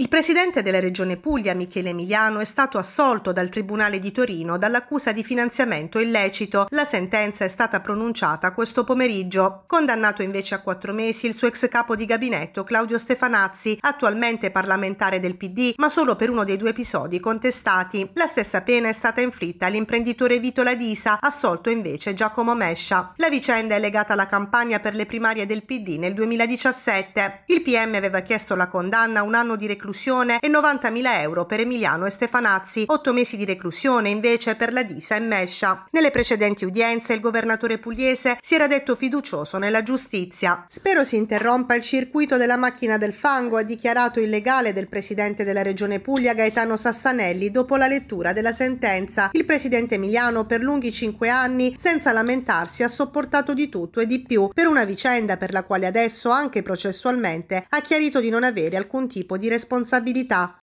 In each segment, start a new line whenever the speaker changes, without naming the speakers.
Il presidente della regione Puglia, Michele Emiliano, è stato assolto dal Tribunale di Torino dall'accusa di finanziamento illecito. La sentenza è stata pronunciata questo pomeriggio. Condannato invece a quattro mesi il suo ex capo di gabinetto Claudio Stefanazzi, attualmente parlamentare del PD, ma solo per uno dei due episodi contestati. La stessa pena è stata inflitta all'imprenditore Vito Ladisa, assolto invece Giacomo Mescia. La vicenda è legata alla campagna per le primarie del PD nel 2017. Il PM aveva chiesto la condanna a un anno di reclutamento reclusione e 90.000 euro per Emiliano e Stefanazzi, 8 mesi di reclusione invece per la Disa e Mescia. Nelle precedenti udienze il governatore pugliese si era detto fiducioso nella giustizia. Spero si interrompa il circuito della macchina del fango, ha dichiarato il del presidente della regione Puglia Gaetano Sassanelli dopo la lettura della sentenza. Il presidente Emiliano per lunghi 5 anni, senza lamentarsi, ha sopportato di tutto e di più per una vicenda per la quale adesso anche processualmente ha chiarito di non avere alcun tipo di responsabilità responsabilità.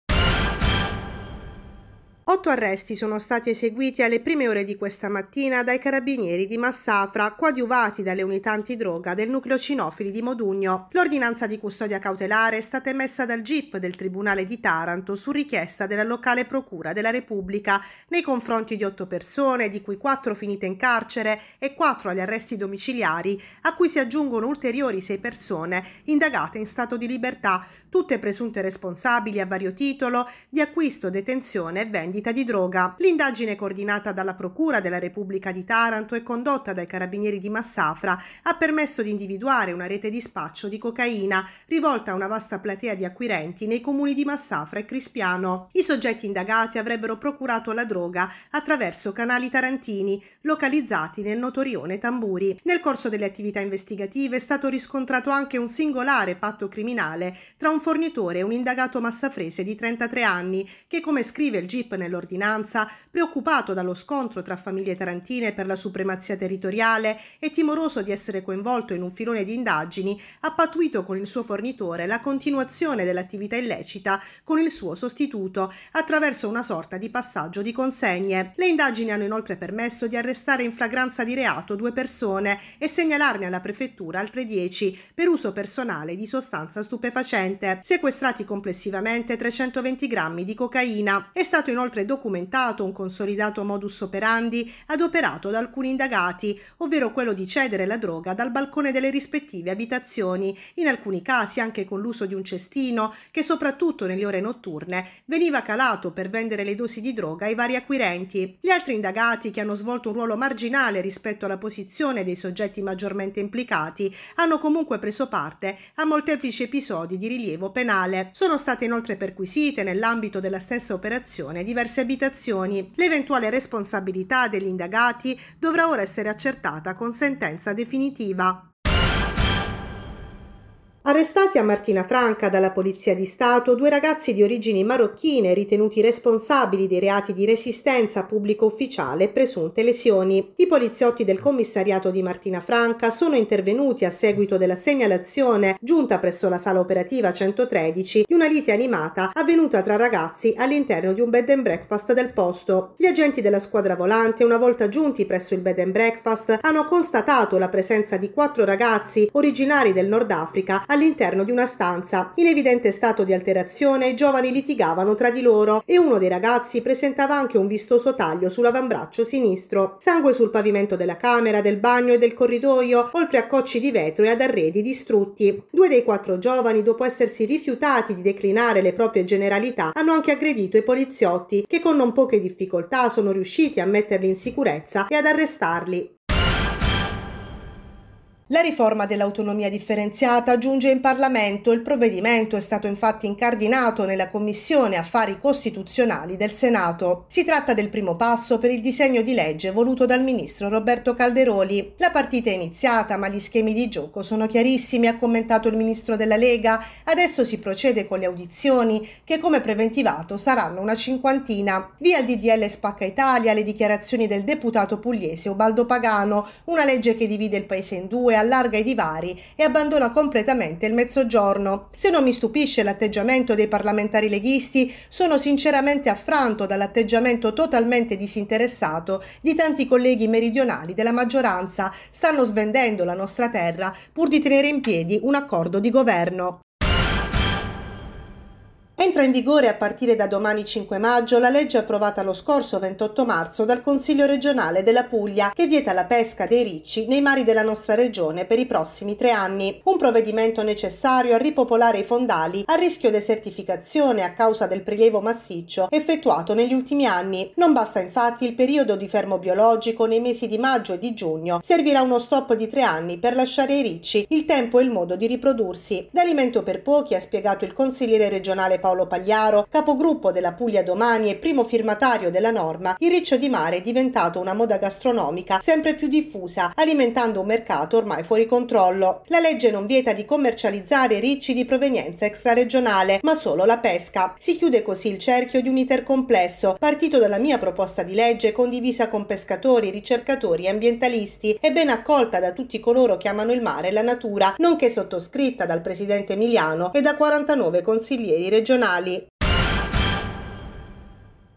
Otto arresti sono stati eseguiti alle prime ore di questa mattina dai carabinieri di Massafra, coadiuvati dalle unità antidroga del nucleo cinofili di Modugno. L'ordinanza di custodia cautelare è stata emessa dal GIP del Tribunale di Taranto su richiesta della locale Procura della Repubblica nei confronti di otto persone, di cui quattro finite in carcere e quattro agli arresti domiciliari, a cui si aggiungono ulteriori sei persone indagate in stato di libertà tutte presunte responsabili a vario titolo di acquisto, detenzione e vendita di droga. L'indagine coordinata dalla Procura della Repubblica di Taranto e condotta dai carabinieri di Massafra ha permesso di individuare una rete di spaccio di cocaina rivolta a una vasta platea di acquirenti nei comuni di Massafra e Crispiano. I soggetti indagati avrebbero procurato la droga attraverso canali tarantini localizzati nel notorione Tamburi. Nel corso delle attività investigative è stato riscontrato anche un singolare patto criminale tra un fornitore, un indagato massafrese di 33 anni, che come scrive il GIP nell'ordinanza, preoccupato dallo scontro tra famiglie tarantine per la supremazia territoriale e timoroso di essere coinvolto in un filone di indagini, ha patuito con il suo fornitore la continuazione dell'attività illecita con il suo sostituto, attraverso una sorta di passaggio di consegne. Le indagini hanno inoltre permesso di arrestare in flagranza di reato due persone e segnalarne alla prefettura altre 10 per uso personale di sostanza stupefacente sequestrati complessivamente 320 grammi di cocaina. È stato inoltre documentato un consolidato modus operandi adoperato da alcuni indagati, ovvero quello di cedere la droga dal balcone delle rispettive abitazioni, in alcuni casi anche con l'uso di un cestino che soprattutto nelle ore notturne veniva calato per vendere le dosi di droga ai vari acquirenti. Gli altri indagati che hanno svolto un ruolo marginale rispetto alla posizione dei soggetti maggiormente implicati hanno comunque preso parte a molteplici episodi di rilievo rilievo penale. Sono state inoltre perquisite nell'ambito della stessa operazione diverse abitazioni. L'eventuale responsabilità degli indagati dovrà ora essere accertata con sentenza definitiva. Arrestati a Martina Franca dalla Polizia di Stato due ragazzi di origini marocchine ritenuti responsabili dei reati di resistenza a pubblico ufficiale e presunte lesioni. I poliziotti del commissariato di Martina Franca sono intervenuti a seguito della segnalazione giunta presso la sala operativa 113 di una lite animata avvenuta tra ragazzi all'interno di un bed and breakfast del posto. Gli agenti della squadra volante, una volta giunti presso il bed and breakfast, hanno constatato la presenza di quattro ragazzi originari del Nord Africa all'interno di una stanza. In evidente stato di alterazione, i giovani litigavano tra di loro e uno dei ragazzi presentava anche un vistoso taglio sull'avambraccio sinistro. Sangue sul pavimento della camera, del bagno e del corridoio, oltre a cocci di vetro e ad arredi distrutti. Due dei quattro giovani, dopo essersi rifiutati di declinare le proprie generalità, hanno anche aggredito i poliziotti, che con non poche difficoltà sono riusciti a metterli in sicurezza e ad arrestarli. La riforma dell'autonomia differenziata giunge in Parlamento, il provvedimento è stato infatti incardinato nella Commissione Affari Costituzionali del Senato. Si tratta del primo passo per il disegno di legge voluto dal ministro Roberto Calderoli. La partita è iniziata ma gli schemi di gioco sono chiarissimi, ha commentato il ministro della Lega. Adesso si procede con le audizioni che come preventivato saranno una cinquantina. Via il DDL Spacca Italia, le dichiarazioni del deputato pugliese Ubaldo Pagano, una legge che divide il paese in due poi allarga i divari e abbandona completamente il mezzogiorno. Se non mi stupisce l'atteggiamento dei parlamentari leghisti, sono sinceramente affranto dall'atteggiamento totalmente disinteressato di tanti colleghi meridionali della maggioranza. Stanno svendendo la nostra terra pur di tenere in piedi un accordo di governo. Entra in vigore a partire da domani 5 maggio la legge approvata lo scorso 28 marzo dal Consiglio regionale della Puglia che vieta la pesca dei ricci nei mari della nostra regione per i prossimi tre anni. Un provvedimento necessario a ripopolare i fondali a rischio desertificazione a causa del prelievo massiccio effettuato negli ultimi anni. Non basta infatti il periodo di fermo biologico nei mesi di maggio e di giugno. Servirà uno stop di tre anni per lasciare ai ricci il tempo e il modo di riprodursi. D'alimento per pochi, ha spiegato il consigliere regionale Paolo Pagliaro, capogruppo della Puglia Domani e primo firmatario della norma, il riccio di mare è diventato una moda gastronomica sempre più diffusa, alimentando un mercato ormai fuori controllo. La legge non vieta di commercializzare ricci di provenienza extraregionale, ma solo la pesca. Si chiude così il cerchio di un iter complesso, partito dalla mia proposta di legge condivisa con pescatori, ricercatori e ambientalisti e ben accolta da tutti coloro che amano il mare e la natura, nonché sottoscritta dal presidente Emiliano e da 49 consiglieri regionali professionali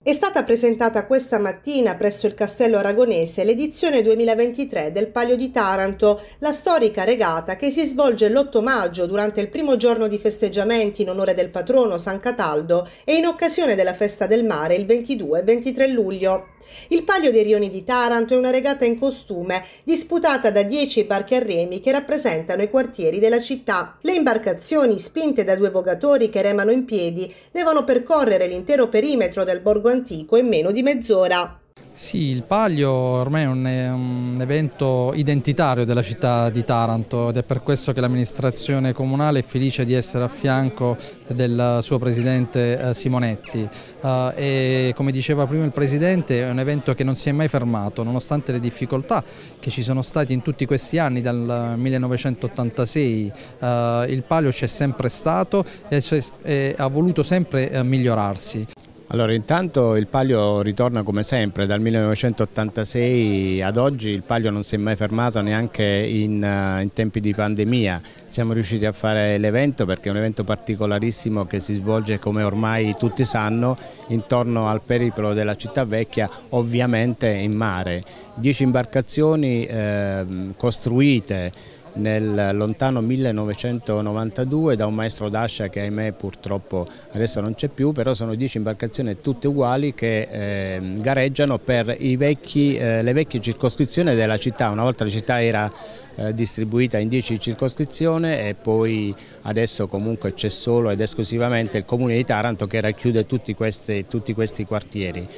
è stata presentata questa mattina presso il Castello Aragonese l'edizione 2023 del Palio di Taranto, la storica regata che si svolge l'8 maggio durante il primo giorno di festeggiamenti in onore del patrono San Cataldo e in occasione della festa del mare il 22 e 23 luglio. Il Palio dei Rioni di Taranto è una regata in costume disputata da 10 barche a remi che rappresentano i quartieri della città. Le imbarcazioni, spinte da due vogatori che remano in piedi, devono percorrere l'intero perimetro del borgo antico in meno di mezz'ora.
Sì, il Palio ormai è un, è un, evento identitario della città di Taranto ed è per questo che l'amministrazione comunale è felice di essere a fianco del suo presidente eh, Simonetti. Uh, e come diceva prima il presidente è un evento che non si è mai fermato nonostante le difficoltà che ci sono state in tutti questi anni dal 1986 uh, eh, il palio c'è sempre stato e, e ha voluto sempre uh, migliorarsi
allora intanto il Palio ritorna come sempre, dal 1986 ad oggi il Palio non si è mai fermato neanche in, eh, in tempi di pandemia, siamo riusciti a fare l'evento perché è un evento particolarissimo che si svolge come ormai tutti sanno intorno al periplo della città vecchia ovviamente in mare, dieci imbarcazioni eh, costruite nel lontano 1992 da un maestro d'ascia che ahimè purtroppo adesso non c'è più, però sono 10 imbarcazioni tutte uguali che eh, gareggiano per vecchi, eh, le vecchie circoscrizioni della città, una volta la città era eh, distribuita in 10 circoscrizioni e poi adesso comunque c'è solo ed esclusivamente il comune di Taranto che racchiude tutti questi, tutti questi quartieri.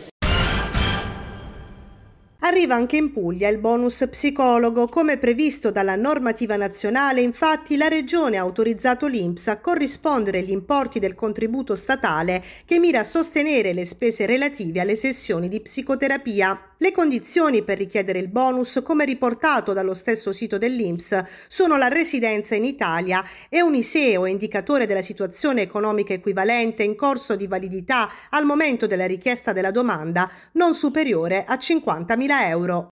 Arriva anche in Puglia il bonus psicologo. Come previsto dalla normativa nazionale, infatti, la Regione ha autorizzato l'INPS a corrispondere gli importi del contributo statale che mira a sostenere le spese relative alle sessioni di psicoterapia. Le condizioni per richiedere il bonus, come riportato dallo stesso sito dell'INPS, sono la residenza in Italia e un ISEO indicatore della situazione economica equivalente in corso di validità al momento della richiesta della domanda non superiore a 50.000 euro.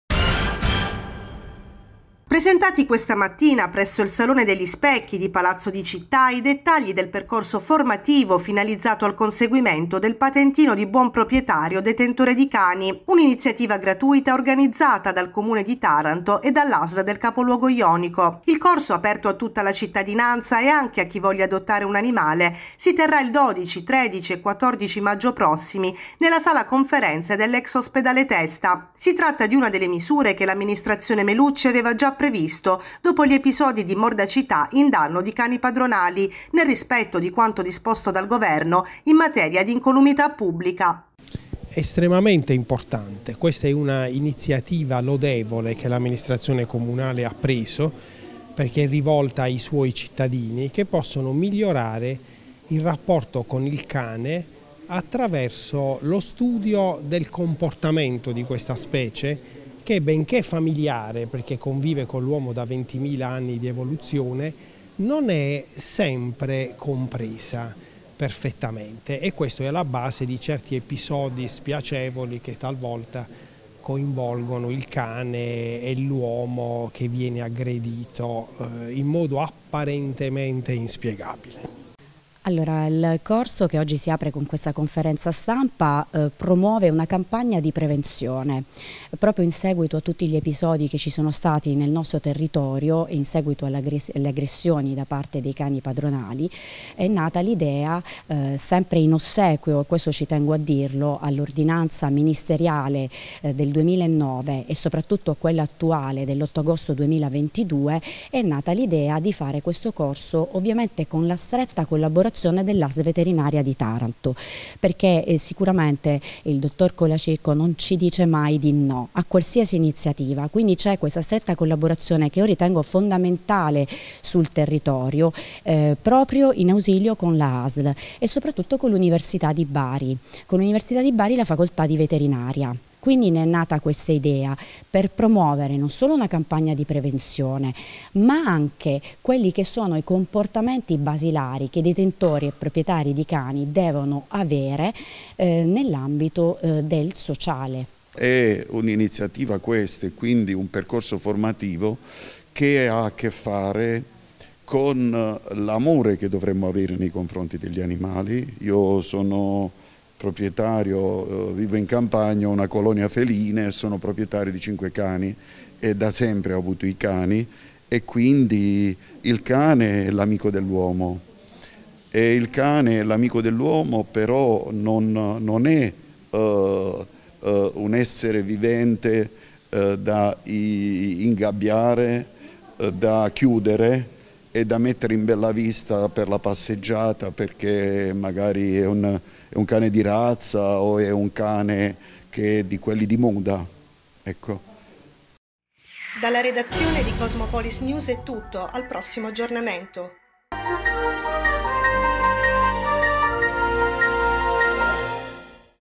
Presentati questa mattina presso il Salone degli Specchi di Palazzo di Città i dettagli del percorso formativo finalizzato al conseguimento del patentino di buon proprietario detentore di cani, un'iniziativa gratuita organizzata dal Comune di Taranto e dall'ASL del capoluogo ionico. Il corso aperto a tutta la cittadinanza e anche a chi voglia adottare un animale si terrà il 12, 13 e 14 maggio prossimi nella sala conferenze dell'ex ospedale Testa. Si tratta di una delle misure che l'amministrazione Melucci aveva già previsto dopo gli episodi di mordacità in danno di cani padronali, nel rispetto di quanto disposto dal governo in materia di incolumità pubblica estremamente importante. Questa è una iniziativa lodevole che l'amministrazione comunale ha preso perché è rivolta ai suoi cittadini che possono migliorare il rapporto con il cane attraverso lo studio del comportamento di questa specie che benché familiare, perché convive con l'uomo da 20.000 anni di evoluzione, non è sempre compresa perfettamente e questo è alla base di certi episodi spiacevoli che talvolta coinvolgono il cane e l'uomo che viene aggredito eh, in modo apparentemente inspiegabile.
Allora, il corso che oggi si apre con questa conferenza stampa eh, promuove una campagna di prevenzione, proprio in seguito a tutti gli episodi che ci sono stati nel nostro territorio, in seguito alle, alle aggressioni da parte dei cani padronali, è nata l'idea, eh, sempre in ossequio, e questo ci tengo a dirlo, all'ordinanza ministeriale eh, del 2009 e soprattutto quella attuale dell'8 agosto 2022, è nata l'idea di fare questo corso ovviamente con la stretta collaborazione situazione dell'AS veterinaria di Taranto, perché eh, sicuramente il dottor Colacicco non ci dice mai di no a qualsiasi iniziativa, quindi c'è questa stretta collaborazione che io ritengo fondamentale sul territorio, eh, proprio in ausilio con la ASL e soprattutto con l'Università di Bari, con l'Università di Bari la facoltà di veterinaria. Quindi ne è nata questa idea per promuovere non solo una campagna di prevenzione, ma anche quelli che sono i comportamenti basilari che i detentori e proprietari di cani devono avere eh, nell'ambito eh, del sociale. È un'iniziativa questa e quindi un percorso formativo che ha a che fare con eh, l'amore che dovremmo avere nei confronti degli animali. Io sono proprietario, eh, vivo in campagna, ho una colonia feline, sono proprietario di cinque cani e da sempre ho avuto i cani e quindi il cane è l'amico dell'uomo. E il cane è l'amico dell'uomo però non, non è uh, uh, un essere vivente uh, da ingabbiare, da chiudere, è da mettere in bella vista per la passeggiata perché magari è un, è un cane di razza o è un cane che è di quelli di moda. Ecco.
Dalla redazione di Cosmopolis News è tutto, al prossimo aggiornamento.